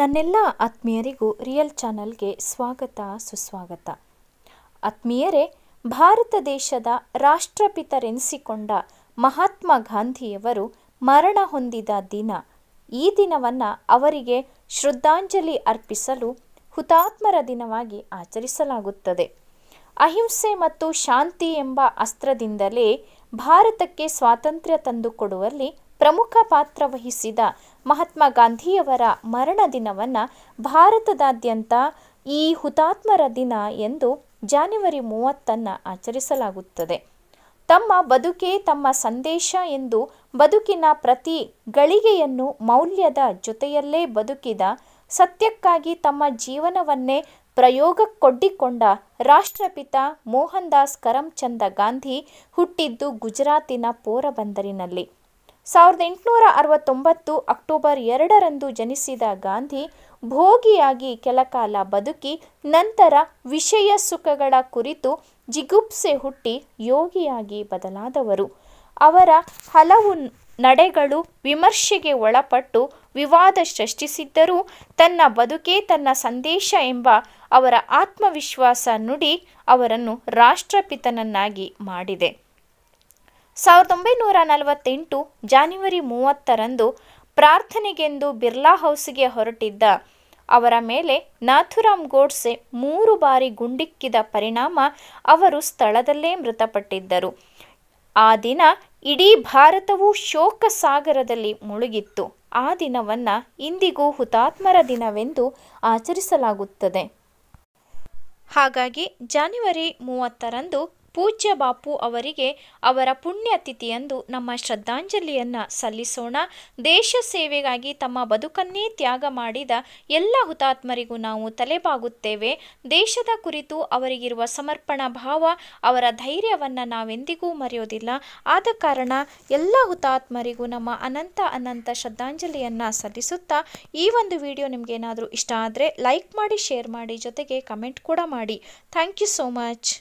ನನ್ನೆಲ್ಲ ಆತ್ಮೀಯರಿಗೂ ರಿಯಲ್ ಚಾನಲ್ಗೆ ಸ್ವಾಗತ ಸುಸ್ವಾಗತ ಆತ್ಮೀಯರೇ ಭಾರತ ದೇಶದ ರಾಷ್ಟ್ರಪಿತರೆನಿಸಿಕೊಂಡ ಮಹಾತ್ಮ ಗಾಂಧಿಯವರು ಮರಣ ಹೊಂದಿದ ದಿನ ಈ ದಿನವನ್ನು ಅವರಿಗೆ ಶ್ರದ್ಧಾಂಜಲಿ ಅರ್ಪಿಸಲು ಹುತಾತ್ಮರ ದಿನವಾಗಿ ಆಚರಿಸಲಾಗುತ್ತದೆ ಅಹಿಂಸೆ ಮತ್ತು ಶಾಂತಿ ಎಂಬ ಅಸ್ತ್ರದಿಂದಲೇ ಭಾರತಕ್ಕೆ ಸ್ವಾತಂತ್ರ್ಯ ತಂದುಕೊಡುವಲ್ಲಿ ಪ್ರಮುಖ ಪಾತ್ರ ವಹಿಸಿದ ಮಹಾತ್ಮ ಗಾಂಧಿಯವರ ಮರಣ ದಿನವನ್ನು ಭಾರತದಾದ್ಯಂತ ಈ ಹುತಾತ್ಮರ ದಿನ ಎಂದು ಜಾನುವರಿ ಮೂವತ್ತನ್ನು ಆಚರಿಸಲಾಗುತ್ತದೆ ತಮ್ಮ ಬದುಕೇ ತಮ್ಮ ಸಂದೇಶ ಎಂದು ಬದುಕಿನ ಪ್ರತಿ ಗಳಿಗೆಯನ್ನು ಮೌಲ್ಯದ ಜೊತೆಯಲ್ಲೇ ಬದುಕಿದ ಸತ್ಯಕ್ಕಾಗಿ ತಮ್ಮ ಜೀವನವನ್ನೇ ಪ್ರಯೋಗಕ್ಕೊಡ್ಡಿಕೊಂಡ ರಾಷ್ಟ್ರಪಿತ ಮೋಹನ್ ದಾಸ್ ಕರಮ್ಚಂದ ಗಾಂಧಿ ಹುಟ್ಟಿದ್ದು ಗುಜರಾತಿನ ಪೋರಬಂದರಿನಲ್ಲಿ ಸಾವಿರದ ಎಂಟುನೂರ ಅರವತ್ತೊಂಬತ್ತು ಅಕ್ಟೋಬರ್ ಎರಡರಂದು ಜನಿಸಿದ ಗಾಂಧಿ ಭೋಗಿಯಾಗಿ ಕೆಲಕಾಲ ಬದುಕಿ ನಂತರ ವಿಷಯ ಸುಖಗಳ ಕುರಿತು ಜಿಗುಪ್ಸೆ ಹುಟ್ಟಿ ಯೋಗಿಯಾಗಿ ಬದಲಾದವರು ಅವರ ಹಲವು ನಡೆಗಳು ವಿಮರ್ಶೆಗೆ ಒಳಪಟ್ಟು ವಿವಾದ ಸೃಷ್ಟಿಸಿದ್ದರೂ ತನ್ನ ಬದುಕೇ ತನ್ನ ಸಂದೇಶ ಎಂಬ ಅವರ ಆತ್ಮವಿಶ್ವಾಸ ನುಡಿ ಅವರನ್ನು ರಾಷ್ಟ್ರಪಿತನನ್ನಾಗಿ ಮಾಡಿದೆ ಸಾವಿರದ ಒಂಬೈನೂರ ನಲವತ್ತೆಂಟು ಜಾನ್ವರಿ ಮೂವತ್ತರಂದು ಪ್ರಾರ್ಥನೆಗೆಂದು ಬಿರ್ಲಾ ಹೌಸ್ಗೆ ಹೊರಟಿದ್ದ ಅವರ ಮೇಲೆ ನಾಥುರಾಮ್ ಗೋಡ್ಸೆ ಮೂರು ಬಾರಿ ಗುಂಡಿಕ್ಕಿದ ಪರಿಣಾಮ ಅವರು ಸ್ಥಳದಲ್ಲೇ ಮೃತಪಟ್ಟಿದ್ದರು ಆ ದಿನ ಇಡೀ ಭಾರತವು ಶೋಕ ಸಾಗರದಲ್ಲಿ ಮುಳುಗಿತ್ತು ಆ ದಿನವನ್ನು ಇಂದಿಗೂ ಹುತಾತ್ಮರ ದಿನವೆಂದು ಆಚರಿಸಲಾಗುತ್ತದೆ ಹಾಗಾಗಿ ಜಾನ್ವರಿ ಮೂವತ್ತರಂದು ಪೂಜ್ಯ ಬಾಪು ಅವರಿಗೆ ಅವರ ಪುಣ್ಯತಿಥಿಯಂದು ನಮ್ಮ ಶ್ರದ್ಧಾಂಜಲಿಯನ್ನು ಸಲ್ಲಿಸೋಣ ದೇಶ ಸೇವೆಗಾಗಿ ತಮ್ಮ ಬದುಕನ್ನೇ ತ್ಯಾಗ ಮಾಡಿದ ಎಲ್ಲ ಹುತಾತ್ಮರಿಗೂ ನಾವು ತಲೆಬಾಗುತ್ತೇವೆ ದೇಶದ ಕುರಿತು ಅವರಿಗಿರುವ ಸಮರ್ಪಣಾ ಭಾವ ಅವರ ಧೈರ್ಯವನ್ನು ನಾವೆಂದಿಗೂ ಮರೆಯೋದಿಲ್ಲ ಆದ ಕಾರಣ ಎಲ್ಲ ಹುತಾತ್ಮರಿಗೂ ನಮ್ಮ ಅನಂತ ಅನಂತ ಶ್ರದ್ಧಾಂಜಲಿಯನ್ನು ಸಲ್ಲಿಸುತ್ತಾ ಈ ಒಂದು ವಿಡಿಯೋ ನಿಮಗೇನಾದರೂ ಇಷ್ಟ ಆದರೆ ಲೈಕ್ ಮಾಡಿ ಶೇರ್ ಮಾಡಿ ಜೊತೆಗೆ ಕಮೆಂಟ್ ಕೂಡ ಮಾಡಿ ಥ್ಯಾಂಕ್ ಯು ಸೋ ಮಚ್